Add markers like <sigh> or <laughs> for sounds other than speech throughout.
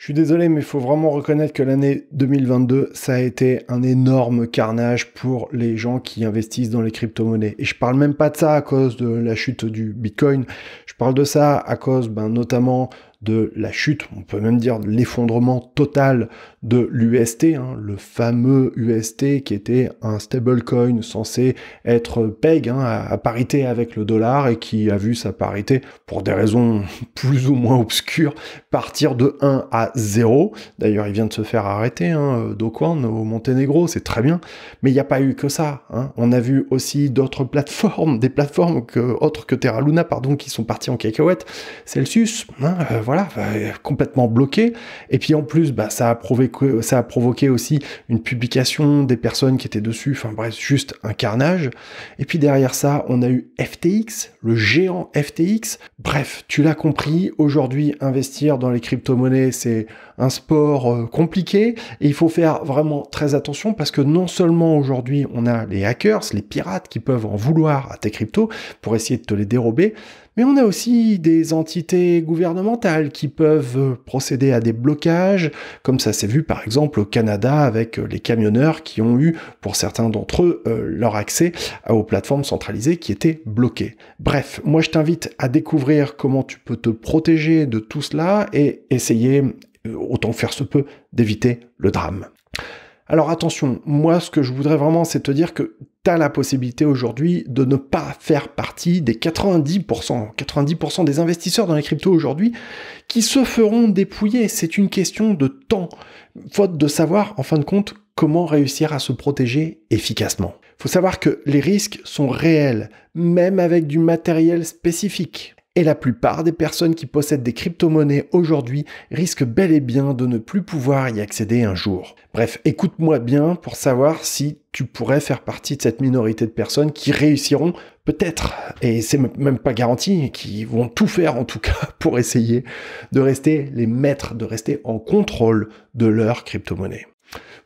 Je suis désolé, mais il faut vraiment reconnaître que l'année 2022, ça a été un énorme carnage pour les gens qui investissent dans les crypto-monnaies. Et je parle même pas de ça à cause de la chute du Bitcoin. Je parle de ça à cause, ben, notamment de la chute, on peut même dire l'effondrement total de l'UST, hein, le fameux UST qui était un stablecoin censé être PEG hein, à, parité avec le dollar et qui a vu sa parité pour des raisons <laughs> plus ou moins obscures partir de 1 à 0. D'ailleurs, il vient de se faire arrêter hein, au Monténégro, c'est très bien, mais il n'y a pas eu que ça. Hein. On a vu aussi d'autres plateformes, des plateformes autres que Terra Luna, pardon, qui sont parties en cacahuète. Celsius, voilà, euh, voilà, complètement bloqué. Et puis en plus, bah, ça, a provoqué, ça a provoqué aussi une publication des personnes qui étaient dessus. Enfin bref, juste un carnage. Et puis derrière ça, on a eu FTX, le géant FTX. Bref, tu l'as compris, aujourd'hui, investir dans les crypto-monnaies, c'est un sport euh, compliqué. Et il faut faire vraiment très attention parce que non seulement aujourd'hui, on a les hackers, les pirates qui peuvent en vouloir à tes cryptos pour essayer de te les dérober, mais on a aussi des entités gouvernementales qui peuvent euh, procéder à des blocages, comme ça s'est vu par exemple au Canada avec euh, les camionneurs qui ont eu, pour certains d'entre eux, euh, leur accès aux plateformes centralisées qui étaient bloquées. Bref, moi je t'invite à découvrir comment tu peux te protéger de tout cela et essayer, autant faire se peut, d'éviter le drame. Alors attention, moi ce que je voudrais vraiment c'est te dire que tu as la possibilité aujourd'hui de ne pas faire partie des 90%, 90% des investisseurs dans les cryptos aujourd'hui qui se feront dépouiller. C'est une question de temps, faute de savoir en fin de compte comment réussir à se protéger efficacement. Faut savoir que les risques sont réels, même avec du matériel spécifique et la plupart des personnes qui possèdent des crypto-monnaies aujourd'hui risquent bel et bien de ne plus pouvoir y accéder un jour. Bref, écoute-moi bien pour savoir si tu pourrais faire partie de cette minorité de personnes qui réussiront peut-être, et c'est même pas garanti, qui vont tout faire en tout cas pour essayer de rester les maîtres, de rester en contrôle de leur crypto-monnaie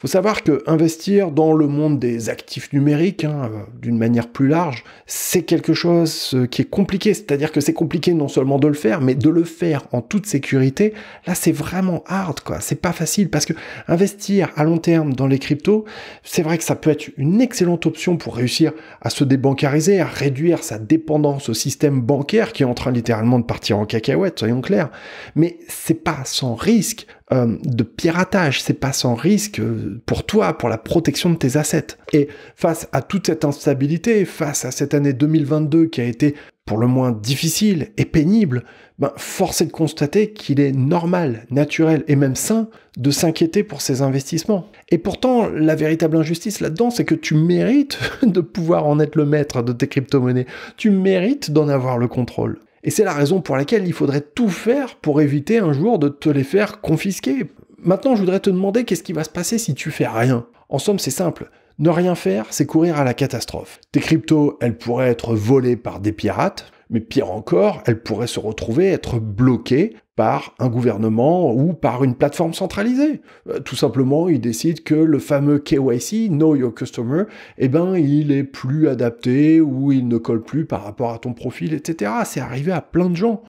faut savoir que investir dans le monde des actifs numériques, hein, euh, d'une manière plus large, c'est quelque chose euh, qui est compliqué. C'est-à-dire que c'est compliqué non seulement de le faire, mais de le faire en toute sécurité. Là, c'est vraiment hard, quoi. C'est pas facile parce que investir à long terme dans les cryptos, c'est vrai que ça peut être une excellente option pour réussir à se débancariser, à réduire sa dépendance au système bancaire qui est en train littéralement de partir en cacahuète, soyons clairs. Mais c'est pas sans risque. Euh, de piratage, c'est pas sans risque euh, pour toi, pour la protection de tes assets. Et face à toute cette instabilité, face à cette année 2022 qui a été pour le moins difficile et pénible, ben, force est de constater qu'il est normal, naturel et même sain de s'inquiéter pour ses investissements. Et pourtant, la véritable injustice là-dedans, c'est que tu mérites <laughs> de pouvoir en être le maître de tes crypto-monnaies. Tu mérites d'en avoir le contrôle. Et c'est la raison pour laquelle il faudrait tout faire pour éviter un jour de te les faire confisquer. Maintenant, je voudrais te demander qu'est-ce qui va se passer si tu fais rien. En somme, c'est simple. Ne rien faire, c'est courir à la catastrophe. Tes cryptos, elles pourraient être volées par des pirates, mais pire encore, elle pourrait se retrouver être bloquée par un gouvernement ou par une plateforme centralisée. Euh, tout simplement, ils décident que le fameux KYC, Know Your Customer, eh ben, il est plus adapté ou il ne colle plus par rapport à ton profil, etc. C'est arrivé à plein de gens.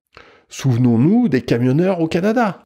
Souvenons-nous des camionneurs au Canada.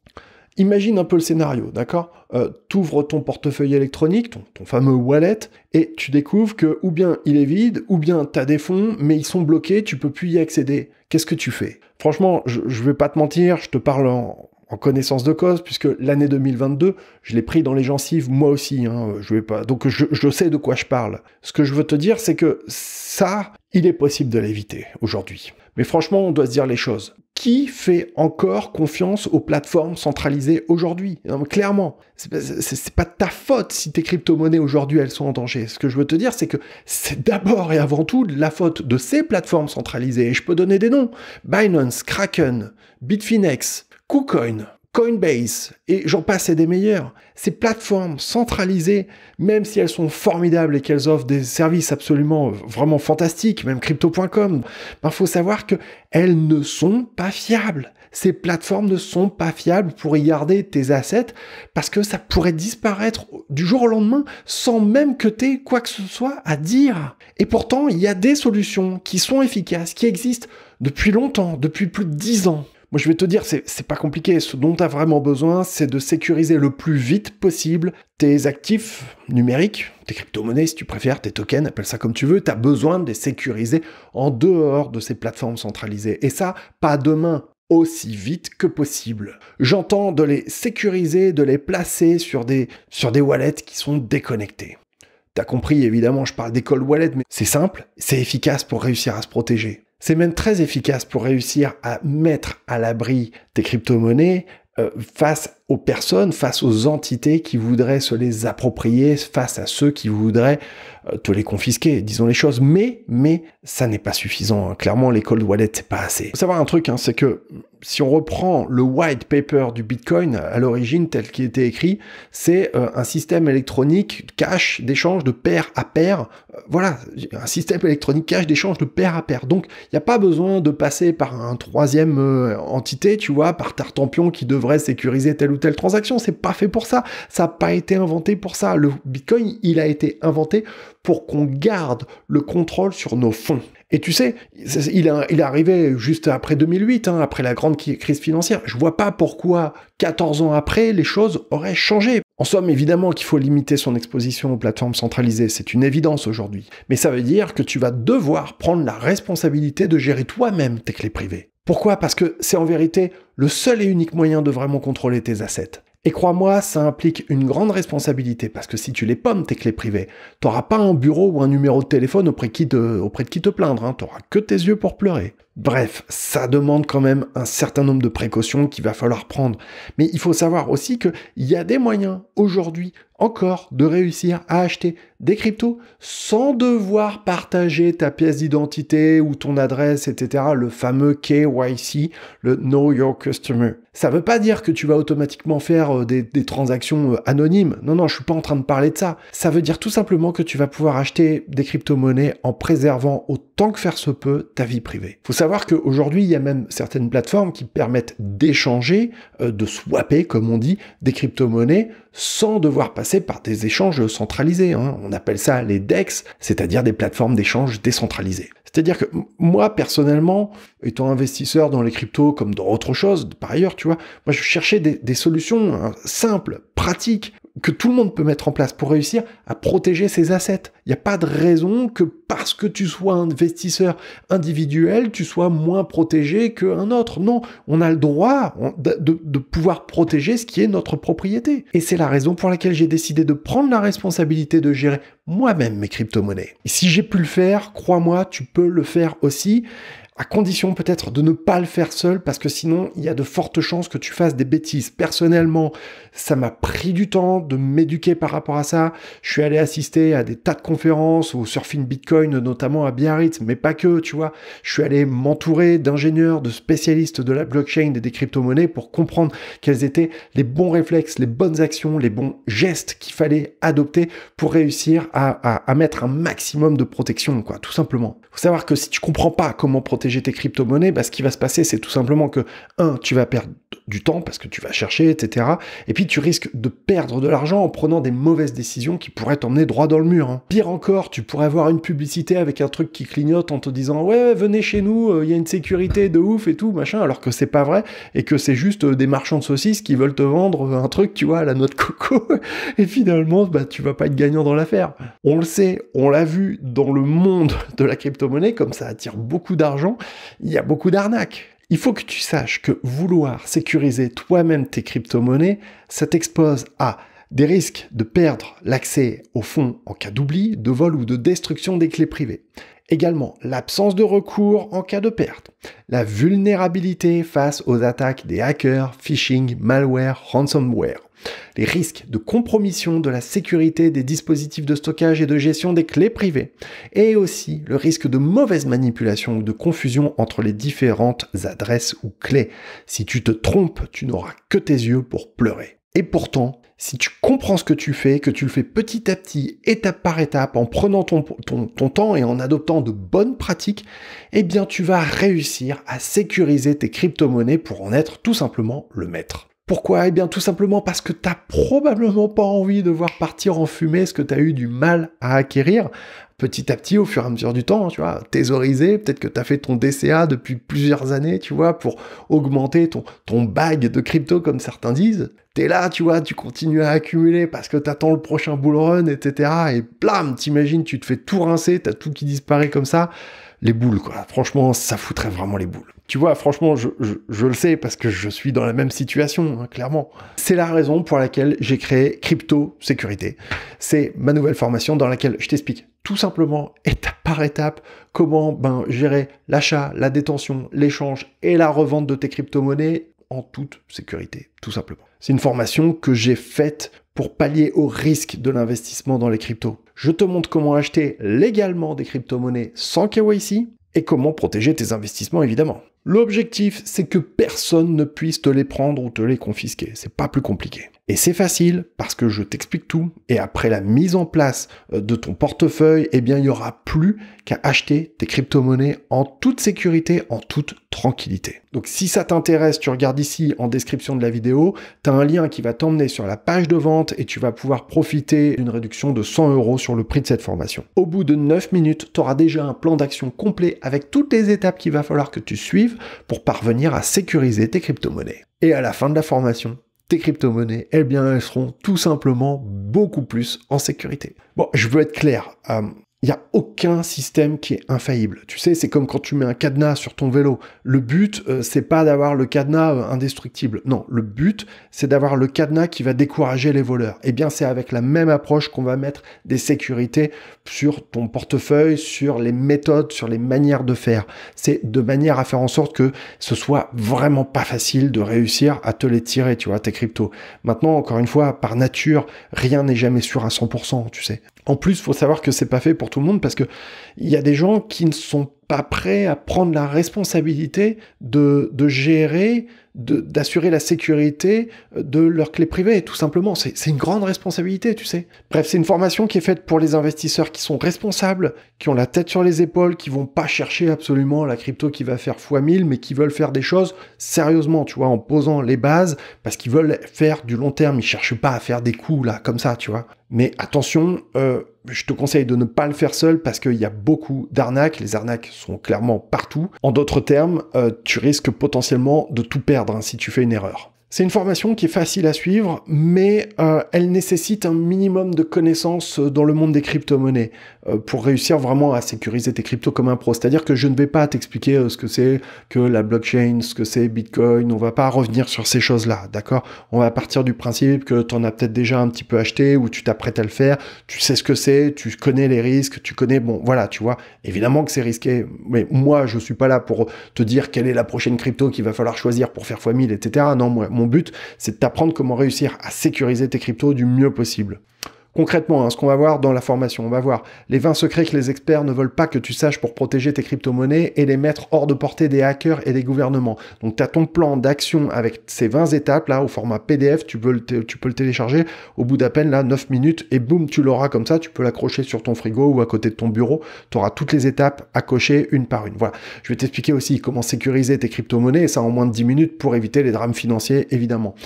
Imagine un peu le scénario, d'accord euh, T'ouvres ton portefeuille électronique, ton, fameux wallet, et tu découvres que ou bien il est vide, ou bien t'as des fonds, mais ils sont bloqués, tu peux plus y accéder. Qu'est-ce que tu fais Franchement, je, vais pas te mentir, je te parle en, connaissance de cause, puisque l'année 2022, je l'ai pris dans les gencives, moi aussi, hein, je vais pas. Donc je, je, sais de quoi je parle. Ce que je veux te dire, c'est que ça, il est possible de l'éviter aujourd'hui. Mais franchement, on doit se dire les choses qui fait encore confiance aux plateformes centralisées aujourd'hui Clairement, c'est pas, pas ta faute si tes crypto-monnaies aujourd'hui elles sont en danger. Ce que je veux te dire, c'est que c'est d'abord et avant tout la faute de ces plateformes centralisées. Et je peux donner des noms Binance, Kraken, Bitfinex, KuCoin. Coinbase, et j'en passe des meilleurs. Ces plateformes centralisées, même si elles sont formidables et qu'elles offrent des services absolument euh, vraiment fantastiques, même crypto.com, il ben, faut savoir qu'elles ne sont pas fiables. Ces plateformes ne sont pas fiables pour y garder tes assets parce que ça pourrait disparaître du jour au lendemain sans même que tu aies quoi que ce soit à dire. Et pourtant, il y a des solutions qui sont efficaces, qui existent depuis longtemps, depuis plus de 10 ans. Moi, je vais te dire, c'est pas compliqué. Ce dont tu as vraiment besoin, c'est de sécuriser le plus vite possible tes actifs numériques, tes crypto-monnaies si tu préfères, tes tokens, appelle ça comme tu veux. Tu as besoin de les sécuriser en dehors de ces plateformes centralisées. Et ça, pas demain aussi vite que possible. J'entends de les sécuriser, de les placer sur des, sur des wallets qui sont déconnectés. T'as compris, évidemment, je parle des cold wallets, mais c'est simple, c'est efficace pour réussir à se protéger. C'est même très efficace pour réussir à mettre à l'abri des crypto-monnaies euh, face face aux personnes, face aux entités qui voudraient se les approprier, face à ceux qui voudraient euh, te les confisquer, disons les choses. Mais, mais, ça n'est pas suffisant. Hein. Clairement, l'école de wallet c'est pas assez. Faut savoir un truc, hein, c'est que si on reprend le white paper du Bitcoin à l'origine tel qu'il était écrit, c'est euh, un système électronique cash d'échange de pair à pair. Euh, voilà, un système électronique cash d'échange de pair à pair. Donc, il n'y a pas besoin de passer par un troisième entité, tu vois, par Tartampion qui devrait sécuriser tel ou telle transaction. C'est pas fait pour ça. Ça n'a pas été inventé pour ça. Le Bitcoin, il a été inventé pour qu'on garde le contrôle sur nos fonds. Et tu sais, il, est arrivé juste après 2008, hein, après la grande crise financière. Je vois pas pourquoi 14 ans après, les choses auraient changé. En somme, évidemment qu'il faut limiter son exposition aux plateformes centralisées, c'est une évidence aujourd'hui. Mais ça veut dire que tu vas devoir prendre la responsabilité de gérer toi-même tes clés privées. Pourquoi Parce que c'est en vérité le seul et unique moyen de vraiment contrôler tes assets. Et crois-moi, ça implique une grande responsabilité, parce que si tu les pommes, tes clés privées, t'auras pas un bureau ou un numéro de téléphone auprès, de qui te plaindre, hein. t'auras que tes yeux pour pleurer. Bref, ça demande quand même un certain nombre de précautions qu'il va falloir prendre. Mais il faut savoir aussi qu'il y a des moyens aujourd'hui encore de réussir à acheter des cryptos sans devoir partager ta pièce d'identité ou ton adresse, etc. Le fameux KYC, le Know Your Customer. Ça ne veut pas dire que tu vas automatiquement faire euh, des, transactions euh, anonymes. Non, non, je ne suis pas en train de parler de ça. Ça veut dire tout simplement que tu vas pouvoir acheter des crypto-monnaies en préservant autant que faire se peut ta vie privée. Faut savoir savoir qu'aujourd'hui, il y a même certaines plateformes qui permettent d'échanger, euh, de swapper, comme on dit, des crypto-monnaies sans devoir passer par des échanges centralisés. Hein. On appelle ça les DEX, c'est-à-dire des plateformes d'échange décentralisées. C'est-à-dire que moi, personnellement, étant investisseur dans les cryptos comme dans autre chose, par ailleurs, tu vois, moi, je cherchais des, solutions hein, simples, pratiques, que tout le monde peut mettre en place pour réussir à protéger ses assets. Il n'y a pas de raison que parce que tu sois un investisseur individuel, tu sois moins protégé qu'un autre. Non, on a le droit de, pouvoir protéger ce qui est notre propriété. Et c'est la raison pour laquelle j'ai décidé de prendre la responsabilité de gérer moi-même mes crypto-monnaies. Et si j'ai pu le faire, crois-moi, tu peux le faire aussi à condition peut-être de ne pas le faire seul, parce que sinon il y a de fortes chances que tu fasses des bêtises. Personnellement, ça m'a pris du temps de m'éduquer par rapport à ça. Je suis allé assister à des tas de conférences au Surfing Bitcoin, notamment à Biarritz, mais pas que, tu vois. Je suis allé m'entourer d'ingénieurs, de spécialistes de la blockchain et des crypto-monnaies pour comprendre quels étaient les bons réflexes, les bonnes actions, les bons gestes qu'il fallait adopter pour réussir à, mettre un maximum de protection, quoi, tout simplement. Faut savoir que si tu comprends pas comment protéger J'étais tes crypto-monnaies, bah, ce qui va se passer, c'est tout simplement que, un, tu vas perdre du temps parce que tu vas chercher, etc. Et puis tu risques de perdre de l'argent en prenant des mauvaises décisions qui pourraient t'emmener droit dans le mur. Hein. Pire encore, tu pourrais avoir une publicité avec un truc qui clignote en te disant ouais venez chez nous, euh, il y a une sécurité de ouf et tout machin, alors que c'est pas vrai et que c'est juste euh, des marchands de saucisses qui veulent te vendre euh, un truc, tu vois, à la noix de coco. <laughs> et finalement, bah tu vas pas être gagnant dans l'affaire. On le sait, on l'a vu dans le monde de la crypto-monnaie, comme ça attire beaucoup d'argent, il y a beaucoup d'arnaques. Il faut que tu saches que vouloir sécuriser toi-même tes crypto-monnaies, ça t'expose à des risques de perdre l'accès au fonds en cas d'oubli, de vol ou de destruction des clés privées. Également, l'absence de recours en cas de perte, la vulnérabilité face aux attaques des hackers, phishing, malware, ransomware, les risques de compromission de la sécurité des dispositifs de stockage et de gestion des clés privées, et aussi le risque de mauvaise manipulation ou de confusion entre les différentes adresses ou clés. Si tu te trompes, tu n'auras que tes yeux pour pleurer. Et pourtant, si tu comprends ce que tu fais, que tu le fais petit à petit, étape par étape, en prenant ton, ton, temps et en adoptant de bonnes pratiques, eh bien tu vas réussir à sécuriser tes crypto-monnaies pour en être tout simplement le maître. Pourquoi Eh bien tout simplement parce que tu n'as probablement pas envie de voir partir en fumée ce que tu as eu du mal à acquérir, petit à petit, au fur et à mesure du temps, hein, tu vois, thésauriser, peut-être que tu as fait ton DCA depuis plusieurs années, tu vois, pour augmenter ton, ton bag de crypto, comme certains disent. T'es là, tu vois, tu continues à accumuler parce que t'attends le prochain bull run, etc. Et blam, t'imagines, tu te fais tout rincer, t'as tout qui disparaît comme ça. Les boules, quoi. Franchement, ça foutrait vraiment les boules. Tu vois, franchement, je, le sais parce que je suis dans la même situation, hein, clairement. C'est la raison pour laquelle j'ai créé Crypto Sécurité. C'est ma nouvelle formation dans laquelle je t'explique tout simplement, étape par étape, comment ben, gérer l'achat, la détention, l'échange et la revente de tes crypto-monnaies en toute sécurité, tout simplement. C'est une formation que j'ai faite pour pallier au risque de l'investissement dans les cryptos. Je te montre comment acheter légalement des crypto-monnaies sans KYC et comment protéger tes investissements évidemment. L'objectif, c'est que personne ne puisse te les prendre ou te les confisquer. C'est pas plus compliqué. Et c'est facile parce que je t'explique tout et après la mise en place euh, de ton portefeuille, eh bien, il n'y aura plus qu'à acheter tes crypto-monnaies en toute sécurité, en toute tranquillité. Donc, si ça t'intéresse, tu regardes ici en description de la vidéo, tu as un lien qui va t'emmener sur la page de vente et tu vas pouvoir profiter d'une réduction de 100 euros sur le prix de cette formation. Au bout de 9 minutes, tu auras déjà un plan d'action complet avec toutes les étapes qu'il va falloir que tu suives pour parvenir à sécuriser tes crypto-monnaies. Et à la fin de la formation, tes crypto-monnaies, eh bien, elles seront tout simplement beaucoup plus en sécurité. Bon, je veux être clair. Euh, il n'y a aucun système qui est infaillible. Tu sais, c'est comme quand tu mets un cadenas sur ton vélo. Le but, euh, c'est pas d'avoir le cadenas euh, indestructible. Non, le but, c'est d'avoir le cadenas qui va décourager les voleurs. Eh bien, c'est avec la même approche qu'on va mettre des sécurités sur ton portefeuille, sur les méthodes, sur les manières de faire. C'est de manière à faire en sorte que ce soit vraiment pas facile de réussir à te les tirer, tu vois, tes cryptos. Maintenant, encore une fois, par nature, rien n'est jamais sûr à 100%, tu sais. En plus, faut savoir que c'est pas fait pour tout le monde parce que il y a des gens qui ne sont pas prêts à prendre la responsabilité de, de gérer, d'assurer la sécurité euh, de leurs clés privées, tout simplement. C'est une grande responsabilité, tu sais. Bref, c'est une formation qui est faite pour les investisseurs qui sont responsables, qui ont la tête sur les épaules, qui vont pas chercher absolument la crypto qui va faire x1000, mais qui veulent faire des choses sérieusement, tu vois, en posant les bases, parce qu'ils veulent faire du long terme. Ils cherchent pas à faire des coups, là, comme ça, tu vois. Mais attention, euh, je te conseille de ne pas le faire seul parce qu'il y a beaucoup d'arnaques. Les arnaques sont clairement partout. En d'autres termes, euh, tu risques potentiellement de tout perdre hein, si tu fais une erreur. C'est une formation qui est facile à suivre, mais euh, elle nécessite un minimum de connaissances euh, dans le monde des crypto-monnaies euh, pour réussir vraiment à sécuriser tes cryptos comme un pro. C'est-à-dire que je ne vais pas t'expliquer ce que c'est que la blockchain, ce que c'est Bitcoin, on va pas revenir sur ces choses-là, d'accord On va partir du principe que tu en as peut-être déjà un petit peu acheté ou tu t'apprêtes à le faire, tu sais ce que c'est, tu connais les risques, tu connais, bon, voilà, tu vois, évidemment que c'est risqué, mais moi, je suis pas là pour te dire quelle est la prochaine crypto qu'il va falloir choisir pour faire x1000, etc. Non, moi mon but, c'est de t'apprendre comment réussir à sécuriser tes cryptos du mieux possible. Concrètement, hein, ce qu'on va voir dans la formation, on va voir les 20 secrets que les experts ne veulent pas que tu saches pour protéger tes crypto-monnaies et les mettre hors de portée des hackers et des gouvernements. Donc tu as ton plan d'action avec ces 20 étapes là au format PDF, tu peux, le tu peux le télécharger au bout d'à peine là 9 minutes et boum, tu l'auras comme ça, tu peux l'accrocher sur ton frigo ou à côté de ton bureau, tu auras toutes les étapes à cocher une par une. Voilà. Je vais t'expliquer aussi comment sécuriser tes crypto-monnaies et ça en moins de 10 minutes pour éviter les drames financiers évidemment.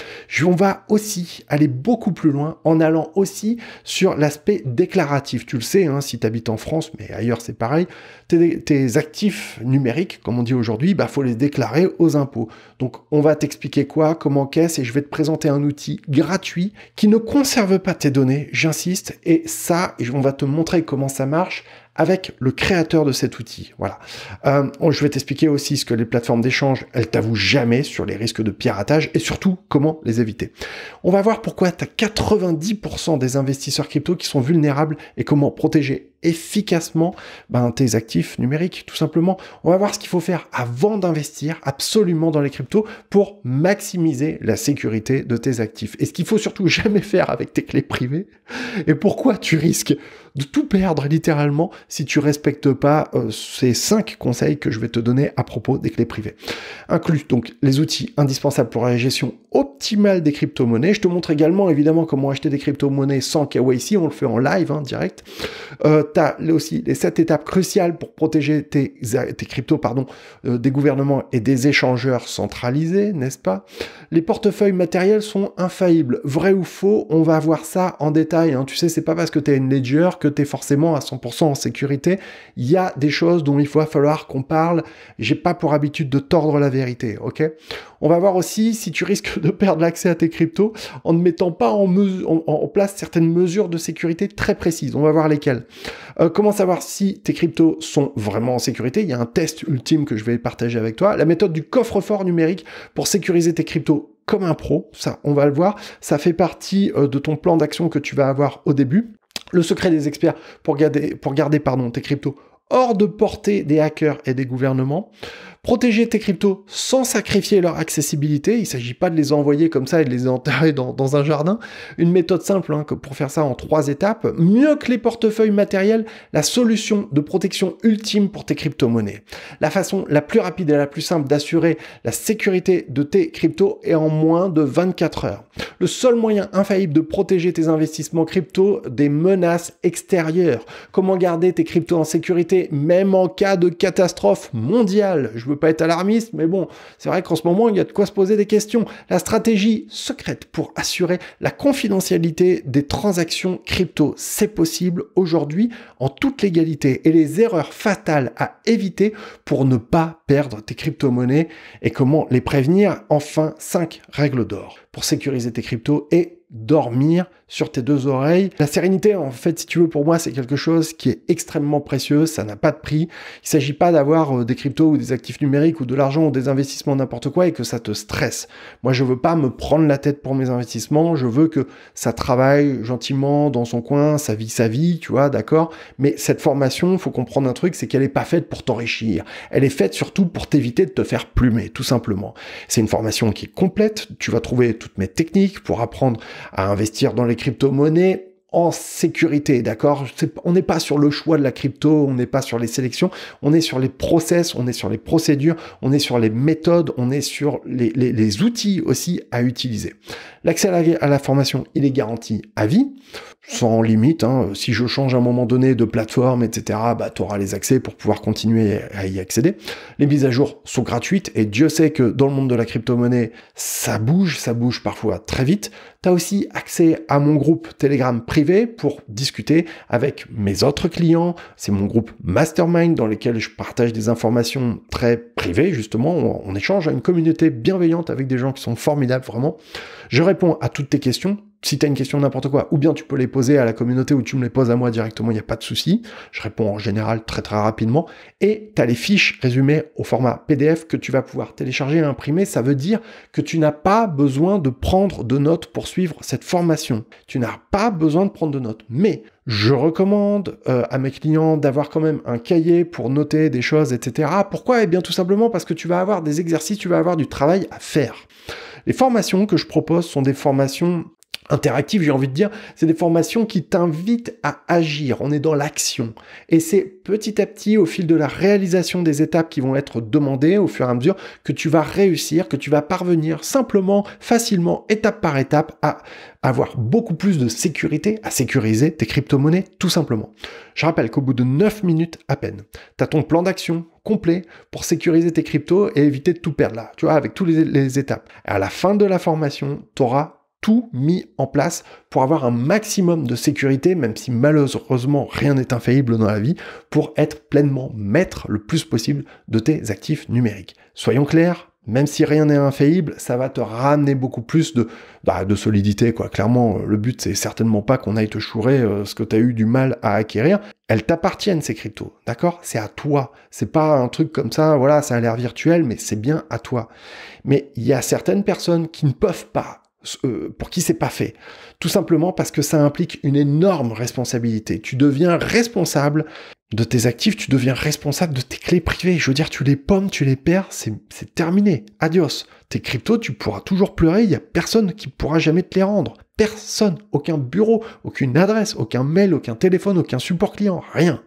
on va aussi aller beaucoup plus loin en allant aussi sur l'aspect déclaratif. Tu le sais, hein, si tu habites en France, mais ailleurs c'est pareil, tes, actifs numériques, comme on dit aujourd'hui, il bah, faut les déclarer aux impôts. Donc on va t'expliquer quoi, comment qu'est-ce, et je vais te présenter un outil gratuit qui ne conserve pas tes données, j'insiste, et ça, on va te montrer comment ça marche avec le créateur de cet outil. Voilà. Euh, oh, je vais t'expliquer aussi ce que les plateformes d'échange, elles t'avouent jamais sur les risques de piratage et surtout comment les éviter. On va voir pourquoi tu as 90% des investisseurs crypto qui sont vulnérables et comment protéger efficacement ben, tes actifs numériques. Tout simplement, on va voir ce qu'il faut faire avant d'investir absolument dans les cryptos pour maximiser la sécurité de tes actifs. Et ce qu'il faut surtout <laughs> jamais faire avec tes clés privées. Et pourquoi tu risques de tout perdre littéralement si tu respectes pas euh, ces cinq conseils que je vais te donner à propos des clés privées. Inclus donc les outils indispensables pour la gestion optimale des crypto-monnaies. Je te montre également évidemment comment acheter des crypto-monnaies sans KYC. On le fait en live, hein, direct. Euh, tu aussi les sept étapes cruciales pour protéger tes, cryptos pardon, euh, des gouvernements et des échangeurs centralisés, n'est-ce pas Les portefeuilles matériels sont infaillibles. Vrai ou faux, on va voir ça en détail. Hein. Tu sais, c'est pas parce que tu es une ledger que tu es forcément à 100% en sécurité. Il y a des choses dont il va falloir qu'on parle. J'ai pas pour habitude de tordre la vérité, ok On va voir aussi si tu risques <laughs> de perdre l'accès à tes cryptos en ne mettant pas en place certaines mesures de sécurité très précises. On va voir lesquelles. Euh, comment savoir si tes cryptos sont vraiment en sécurité Il y a un test ultime que je vais partager avec toi. La méthode du coffre-fort numérique pour sécuriser tes cryptos comme un pro, ça on va le voir, ça fait partie euh, de ton plan d'action que tu vas avoir au début. Le secret des experts pour garder, pour garder pardon, tes cryptos hors de portée des hackers et des gouvernements protéger tes cryptos sans sacrifier leur accessibilité. Il ne s'agit pas de les envoyer comme ça et de les enterrer dans, un jardin. Une méthode simple hein, pour faire ça en trois étapes. Mieux que les portefeuilles matériels, la solution de protection ultime pour tes crypto-monnaies. La façon la plus rapide et la plus simple d'assurer la sécurité de tes cryptos est en moins de 24 heures. Le seul moyen infaillible de protéger tes investissements crypto des menaces extérieures. Comment garder tes cryptos en sécurité même en cas de catastrophe mondiale pas être alarmiste, mais bon, c'est vrai qu'en ce moment, il y a de quoi se poser des questions. La stratégie secrète pour assurer la confidentialité des transactions crypto, c'est possible aujourd'hui en toute légalité et les erreurs fatales à éviter pour ne pas perdre tes crypto-monnaies et comment les prévenir. Enfin, cinq règles d'or pour sécuriser tes cryptos et dormir sur tes deux oreilles. La sérénité, en fait, si tu veux, pour moi, c'est quelque chose qui est extrêmement précieux, ça n'a pas de prix. Il ne s'agit pas d'avoir euh, des cryptos ou des actifs numériques ou de l'argent ou des investissements, n'importe quoi, et que ça te stresse. Moi, je veux pas me prendre la tête pour mes investissements, je veux que ça travaille gentiment dans son coin, ça vit sa vie, tu vois, d'accord Mais cette formation, faut comprendre un truc, c'est qu'elle n'est pas faite pour t'enrichir. Elle est faite surtout pour t'éviter de te faire plumer, tout simplement. C'est une formation qui est complète, tu vas trouver toutes mes techniques pour apprendre à investir dans les crypto-monnaies en sécurité, d'accord On n'est pas sur le choix de la crypto, on n'est pas sur les sélections, on est sur les process, on est sur les procédures, on est sur les méthodes, on est sur les, outils aussi à utiliser. L'accès à, à la formation, il est garanti à vie sans limite. Hein. Si je change à un moment donné de plateforme, etc., bah, tu auras les accès pour pouvoir continuer à y accéder. Les mises à jour sont gratuites et Dieu sait que dans le monde de la crypto-monnaie, ça bouge, ça bouge parfois très vite. Tu as aussi accès à mon groupe Telegram privé pour discuter avec mes autres clients. C'est mon groupe Mastermind dans lequel je partage des informations très privées, justement. On, on échange à une communauté bienveillante avec des gens qui sont formidables, vraiment. Je réponds à toutes tes questions si tu as une question n'importe quoi, ou bien tu peux les poser à la communauté ou tu me les poses à moi directement, il n'y a pas de souci. Je réponds en général très très rapidement. Et tu as les fiches résumées au format PDF que tu vas pouvoir télécharger et imprimer. Ça veut dire que tu n'as pas besoin de prendre de notes pour suivre cette formation. Tu n'as pas besoin de prendre de notes. Mais je recommande euh, à mes clients d'avoir quand même un cahier pour noter des choses, etc. Pourquoi Eh bien tout simplement parce que tu vas avoir des exercices, tu vas avoir du travail à faire. Les formations que je propose sont des formations Interactive, j'ai envie de dire, c'est des formations qui t'invitent à agir, on est dans l'action. Et c'est petit à petit, au fil de la réalisation des étapes qui vont être demandées au fur et à mesure, que tu vas réussir, que tu vas parvenir simplement, facilement, étape par étape, à avoir beaucoup plus de sécurité, à sécuriser tes crypto-monnaies, tout simplement. Je rappelle qu'au bout de 9 minutes à peine, tu as ton plan d'action complet pour sécuriser tes cryptos et éviter de tout perdre là, tu vois, avec toutes les, étapes. Et à la fin de la formation, tu auras tout mis en place pour avoir un maximum de sécurité, même si malheureusement rien n'est infaillible dans la vie, pour être pleinement maître le plus possible de tes actifs numériques. Soyons clairs, même si rien n'est infaillible, ça va te ramener beaucoup plus de, bah, de solidité. Quoi. Clairement, euh, le but, c'est certainement pas qu'on aille te chourer euh, ce que tu as eu du mal à acquérir. Elles t'appartiennent, ces cryptos, d'accord C'est à toi. C'est pas un truc comme ça, voilà, ça a l'air virtuel, mais c'est bien à toi. Mais il y a certaines personnes qui ne peuvent pas euh, pour qui c'est pas fait. Tout simplement parce que ça implique une énorme responsabilité. Tu deviens responsable de tes actifs, tu deviens responsable de tes clés privées. Je veux dire, tu les pommes, tu les perds, c'est terminé. Adios. Tes cryptos, tu pourras toujours pleurer, il y a personne qui pourra jamais te les rendre. Personne, aucun bureau, aucune adresse, aucun mail, aucun téléphone, aucun support client, rien.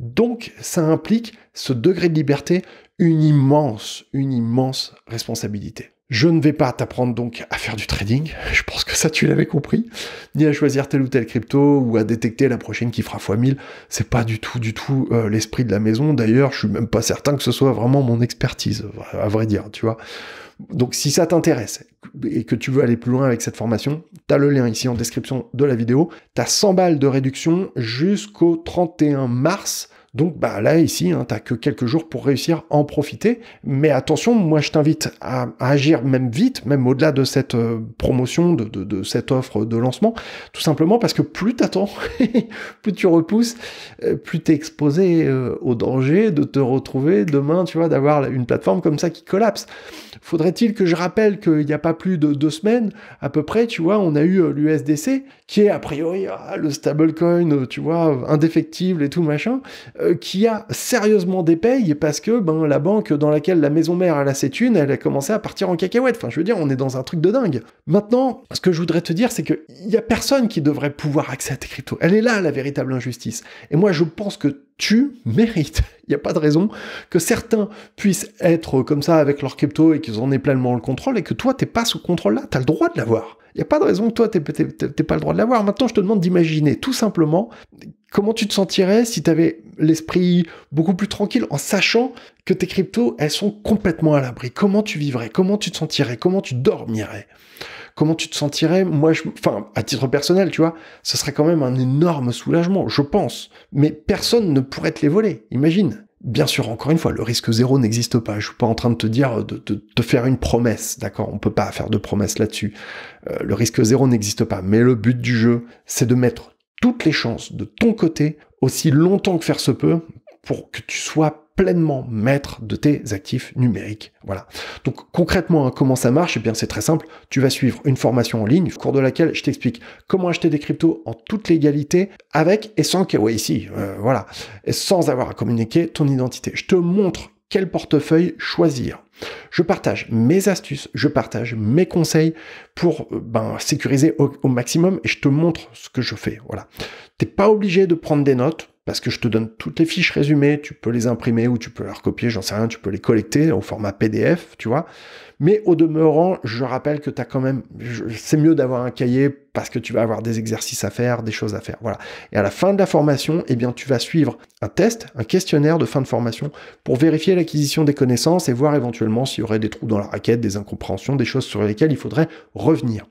Donc, ça implique ce degré de liberté, une immense, une immense responsabilité. Je ne vais pas t'apprendre donc à faire du trading, je pense que ça tu l'avais compris, ni à choisir telle ou telle crypto ou à détecter la prochaine qui fera x1000, c'est pas du tout du tout euh, l'esprit de la maison. D'ailleurs, je suis même pas certain que ce soit vraiment mon expertise à vrai dire, tu vois. Donc si ça t'intéresse et que tu veux aller plus loin avec cette formation, tu as le lien ici en description de la vidéo. Tu as 100 balles de réduction jusqu'au 31 mars donc bah là ici, hein, t'as que quelques jours pour réussir à en profiter. Mais attention, moi je t'invite à, agir même vite, même au-delà de cette euh, promotion, de, cette offre de lancement, tout simplement parce que plus tu attends, <laughs> plus tu repousses, euh, plus es exposé euh, au danger de te retrouver demain, tu vois, d'avoir une plateforme comme ça qui collapse. Faudrait-il que je rappelle qu'il n'y a pas plus de deux semaines à peu près, tu vois, on a eu l'USDC qui est a priori ah, le stablecoin, tu vois, indéfectible et tout machin. Euh, qui a sérieusement des payes parce que ben, la banque dans laquelle la maison mère a ses thunes, elle a commencé à partir en cacahuète. Enfin, je veux dire, on est dans un truc de dingue. Maintenant, ce que je voudrais te dire, c'est qu'il n'y a personne qui devrait pouvoir accéder à tes cryptos. Elle est là, la véritable injustice. Et moi, je pense que tu mérites. <laughs> Il n'y a pas de raison que certains puissent être comme ça avec leurs cryptos et qu'ils en aient pleinement le contrôle et que toi, tu t'es pas sous contrôle là. Tu as le droit de l'avoir. Il n'y a pas de raison que toi, tu n'es pas le droit de l'avoir. Maintenant, je te demande d'imaginer tout simplement comment tu te sentirais si tu avais l'esprit beaucoup plus tranquille en sachant que tes cryptos, elles sont complètement à l'abri. Comment tu vivrais Comment tu te sentirais Comment tu dormirais comment tu te sentirais Moi, je, enfin, à titre personnel, tu vois, ce serait quand même un énorme soulagement, je pense. Mais personne ne pourrait te les voler, imagine. Bien sûr, encore une fois, le risque zéro n'existe pas. Je suis pas en train de te dire de te faire une promesse, d'accord On peut pas faire de promesse là-dessus. Euh, le risque zéro n'existe pas. Mais le but du jeu, c'est de mettre toutes les chances de ton côté aussi longtemps que faire se peut pour que tu sois pleinement maître de tes actifs numériques. Voilà. Donc concrètement, hein, comment ça marche Eh bien, c'est très simple. Tu vas suivre une formation en ligne, au cours de laquelle je t'explique comment acheter des cryptos en toute légalité, avec et sans KYC. Euh, voilà. Et sans avoir à communiquer ton identité. Je te montre quel portefeuille choisir. Je partage mes astuces, je partage mes conseils pour euh, ben, sécuriser au, au maximum et je te montre ce que je fais. Voilà. T'es pas obligé de prendre des notes parce que je te donne toutes les fiches résumées, tu peux les imprimer ou tu peux les recopier, j'en sais rien, tu peux les collecter au format PDF, tu vois. Mais au demeurant, je rappelle que tu as quand même, c'est mieux d'avoir un cahier parce que tu vas avoir des exercices à faire, des choses à faire. Voilà. Et à la fin de la formation, eh bien, tu vas suivre un test, un questionnaire de fin de formation pour vérifier l'acquisition des connaissances et voir éventuellement s'il y aurait des trous dans la raquette, des incompréhensions, des choses sur lesquelles il faudrait revenir.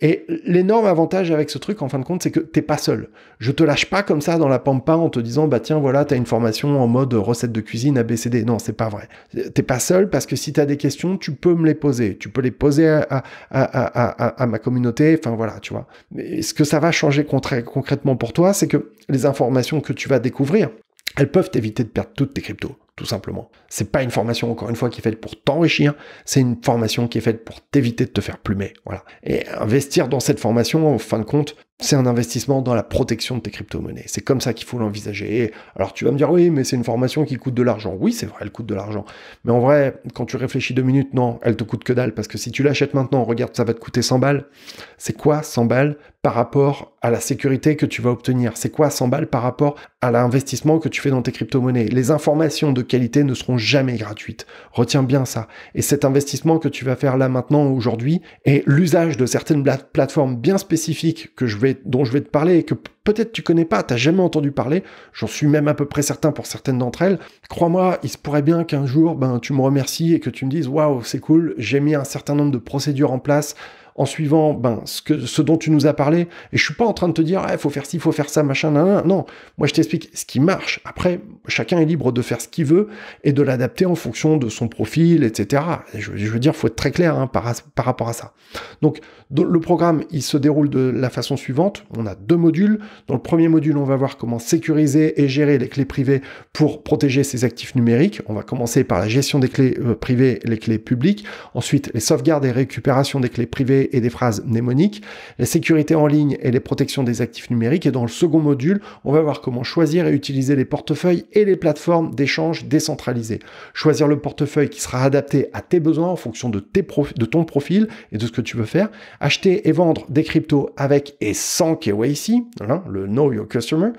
Et l'énorme avantage avec ce truc, en fin de compte, c'est que t'es pas seul. Je te lâche pas comme ça dans la pampa en te disant, bah tiens, voilà, t'as une formation en mode recette de cuisine ABCD. Non, c'est pas vrai. T'es pas seul parce que si t'as des questions, tu peux me les poser. Tu peux les poser à, à, à, à ma communauté. Enfin voilà, tu vois. Mais ce que ça va changer concrètement pour toi, c'est que les informations que tu vas découvrir, elles peuvent t'éviter de perdre toutes tes cryptos, tout simplement. C'est pas une formation, encore une fois, qui est faite pour t'enrichir, c'est une formation qui est faite pour t'éviter de te faire plumer. Voilà. Et investir dans cette formation, en fin de compte, c'est un investissement dans la protection de tes crypto-monnaies. C'est comme ça qu'il faut l'envisager. Alors tu vas me dire, oui, mais c'est une formation qui coûte de l'argent. Oui, c'est vrai, elle coûte de l'argent. Mais en vrai, quand tu réfléchis deux minutes, non, elle te coûte que dalle. Parce que si tu l'achètes maintenant, regarde, ça va te coûter 100 balles. C'est quoi 100 balles par rapport à la sécurité que tu vas obtenir C'est quoi 100 balles par rapport à l'investissement que tu fais dans tes crypto-monnaies. Les informations de qualité ne seront jamais gratuites. Retiens bien ça. Et cet investissement que tu vas faire là maintenant, aujourd'hui, et l'usage de certaines plateformes bien spécifiques que je vais, dont je vais te parler et que peut-être tu connais pas, t'as jamais entendu parler, j'en suis même à peu près certain pour certaines d'entre elles. Crois-moi, il se pourrait bien qu'un jour, ben, tu me remercies et que tu me dises, waouh, c'est cool, j'ai mis un certain nombre de procédures en place, en suivant ben, ce, que, ce dont tu nous as parlé. Et je suis pas en train de te dire, il eh, faut faire ci, faut faire ça, machin, nan, Non, moi je t'explique ce qui marche. Après, chacun est libre de faire ce qu'il veut et de l'adapter en fonction de son profil, etc. je, veux dire, faut être très clair hein, par, rapport à ça. Donc, le programme, il se déroule de la façon suivante. On a deux modules. Dans le premier module, on va voir comment sécuriser et gérer les clés privées pour protéger ses actifs numériques. On va commencer par la gestion des clés euh, privées, les clés publiques. Ensuite, les sauvegardes et récupérations des clés privées et des phrases mnémoniques, la sécurité en ligne et les protections des actifs numériques. Et dans le second module, on va voir comment choisir et utiliser les portefeuilles et les plateformes d'échange décentralisées. Choisir le portefeuille qui sera adapté à tes besoins en fonction de, ton profil et de ce que tu veux faire. Acheter et vendre des cryptos avec et sans KYC, le Know Your Customer.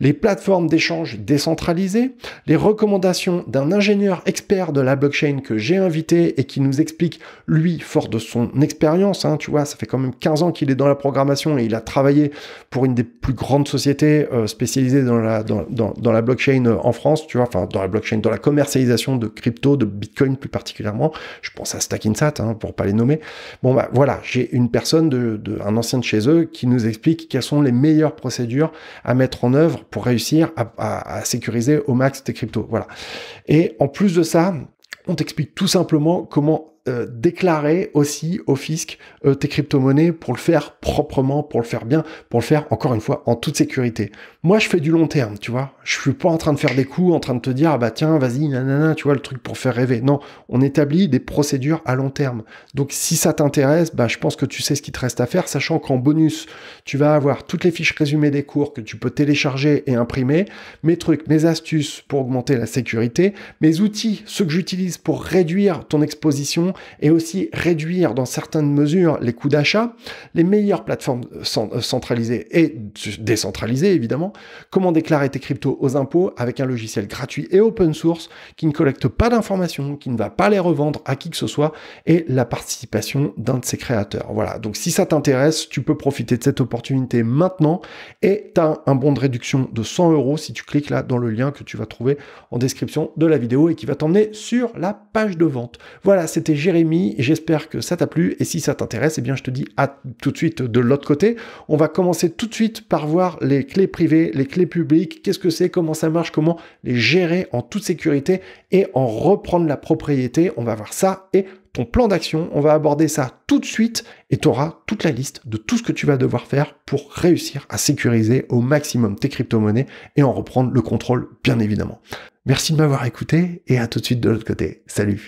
Les plateformes d'échange décentralisées. Les recommandations d'un ingénieur expert de la blockchain que j'ai invité et qui nous explique, lui, fort de son expérience, hein, tu vois, ça fait quand même 15 ans qu'il est dans la programmation et il a travaillé pour une des plus grandes sociétés euh, spécialisées dans la, blockchain euh, en France, tu vois, enfin dans la blockchain, dans la commercialisation de crypto, de Bitcoin plus particulièrement. Je pense à Stackinsat, hein, pour pas les nommer. Bon, bah voilà, j'ai une personne, de, un ancien de chez eux, qui nous explique quelles sont les meilleures procédures à mettre en œuvre pour réussir à, sécuriser au max tes cryptos. Voilà. Et en plus de ça, on t'explique tout simplement comment euh, déclarer aussi au fisc euh, tes crypto-monnaies pour le faire proprement, pour le faire bien, pour le faire encore une fois en toute sécurité. Moi, je fais du long terme, tu vois. Je suis pas en train de faire des coups, en train de te dire ah bah tiens, vas-y, nanana, tu vois le truc pour faire rêver. Non, on établit des procédures à long terme. Donc si ça t'intéresse, bah je pense que tu sais ce qu'il te reste à faire, sachant qu'en bonus, tu vas avoir toutes les fiches résumées des cours que tu peux télécharger et imprimer, mes trucs, mes astuces pour augmenter la sécurité, mes outils, ceux que j'utilise pour réduire ton exposition et aussi réduire dans certaines mesures les coûts d'achat, les meilleures plateformes euh, centralisées et décentralisées évidemment, comment déclarer tes cryptos aux impôts avec un logiciel gratuit et open source qui ne collecte pas d'informations, qui ne va pas les revendre à qui que ce soit et la participation d'un de ses créateurs. Voilà, donc si ça t'intéresse, tu peux profiter de cette opportunité maintenant et tu as un bon de réduction de 100 euros si tu cliques là dans le lien que tu vas trouver en description de la vidéo et qui va t'emmener sur la page de vente. Voilà, c'était Jérémy, j'espère que ça t'a plu et si ça t'intéresse, eh bien je te dis à tout de suite de l'autre côté. On va commencer tout de suite par voir les clés privées, les clés publiques, qu'est-ce que c'est, comment ça marche, comment les gérer en toute sécurité et en reprendre la propriété. On va voir ça et ton plan d'action, on va aborder ça tout de suite et tu auras toute la liste de tout ce que tu vas devoir faire pour réussir à sécuriser au maximum tes crypto-monnaies et en reprendre le contrôle, bien évidemment. Merci de m'avoir écouté et à tout de suite de l'autre côté. Salut